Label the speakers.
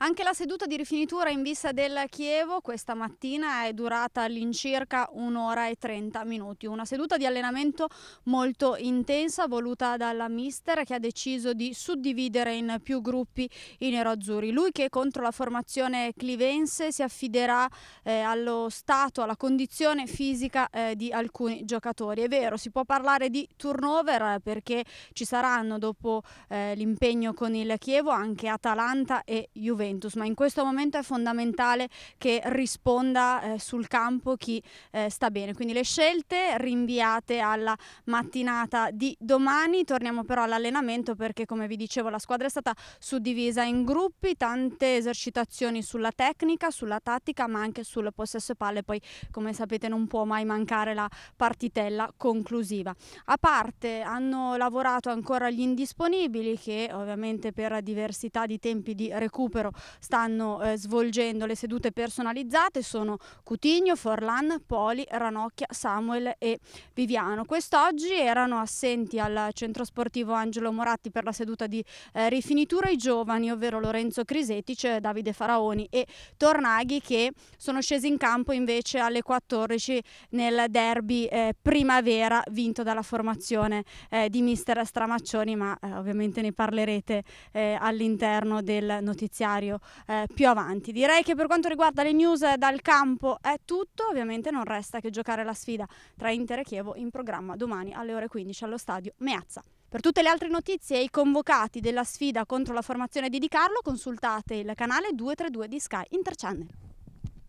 Speaker 1: Anche la seduta di rifinitura in vista del Chievo questa mattina è durata all'incirca un'ora e 30 minuti. Una seduta di allenamento molto intensa voluta dalla mister che ha deciso di suddividere in più gruppi i neroazzurri. Lui che contro la formazione clivense si affiderà eh, allo stato, alla condizione fisica eh, di alcuni giocatori. È vero, si può parlare di turnover eh, perché ci saranno dopo eh, l'impegno con il Chievo anche Atalanta e Juventus Juventus, ma in questo momento è fondamentale che risponda eh, sul campo chi eh, sta bene. Quindi le scelte rinviate alla mattinata di domani, torniamo però all'allenamento perché come vi dicevo la squadra è stata suddivisa in gruppi, tante esercitazioni sulla tecnica, sulla tattica ma anche sul possesso palle, poi come sapete non può mai mancare la partitella conclusiva. A parte hanno lavorato ancora gli indisponibili che ovviamente per diversità di tempi di recupero stanno eh, svolgendo le sedute personalizzate sono Cutigno, Forlan, Poli, Ranocchia, Samuel e Viviano. Quest'oggi erano assenti al centro sportivo Angelo Moratti per la seduta di eh, rifinitura i giovani, ovvero Lorenzo Crisetic, Davide Faraoni e Tornaghi che sono scesi in campo invece alle 14 nel derby eh, primavera vinto dalla formazione eh, di mister Stramaccioni, ma eh, ovviamente ne parlerete eh, all'interno del notiziario necessario eh, più avanti. Direi che per quanto riguarda le news dal campo è tutto, ovviamente non resta che giocare la sfida tra Inter e Chievo in programma domani alle ore 15 allo stadio Meazza. Per tutte le altre notizie e i convocati della sfida contro la formazione di Di Carlo consultate il canale 232 di Sky Interchannel.